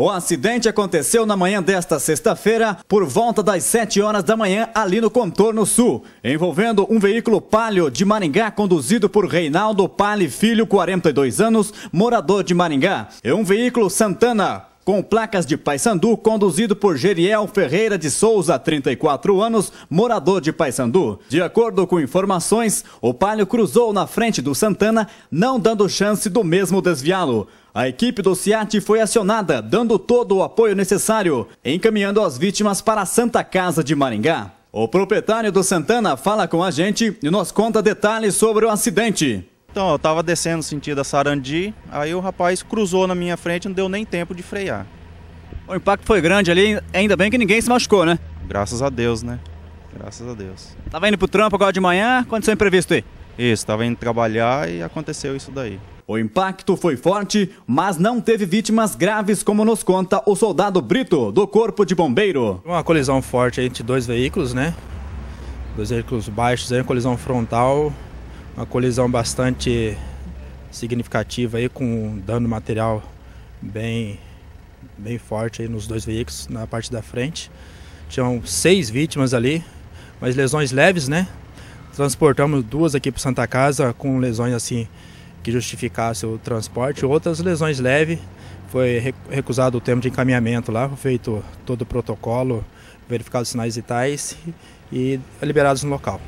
O acidente aconteceu na manhã desta sexta-feira, por volta das 7 horas da manhã, ali no contorno sul, envolvendo um veículo palio de Maringá conduzido por Reinaldo Pali Filho, 42 anos, morador de Maringá, e um veículo Santana com placas de Paysandu, conduzido por Geriel Ferreira de Souza, 34 anos, morador de Paysandu. De acordo com informações, o Palio cruzou na frente do Santana, não dando chance do mesmo desviá-lo. A equipe do CIAT foi acionada, dando todo o apoio necessário, encaminhando as vítimas para a Santa Casa de Maringá. O proprietário do Santana fala com a gente e nos conta detalhes sobre o acidente. Então, eu tava descendo sentido a Sarandi, aí o rapaz cruzou na minha frente, não deu nem tempo de frear. O impacto foi grande ali, ainda bem que ninguém se machucou, né? Graças a Deus, né? Graças a Deus. Tava indo pro trampo agora de manhã, aconteceu imprevisto aí? Isso, tava indo trabalhar e aconteceu isso daí. O impacto foi forte, mas não teve vítimas graves, como nos conta o soldado Brito, do Corpo de Bombeiro. Uma colisão forte entre dois veículos, né? Dois veículos baixos, aí, uma colisão frontal, uma colisão bastante significativa aí com dano material bem bem forte aí nos dois veículos na parte da frente. Tinham seis vítimas ali, mas lesões leves, né? Transportamos duas aqui para Santa Casa com lesões assim que justificasse o transporte, outras lesões leves. Foi recusado o tempo de encaminhamento lá, feito todo o protocolo, verificado os sinais vitais e liberados no local.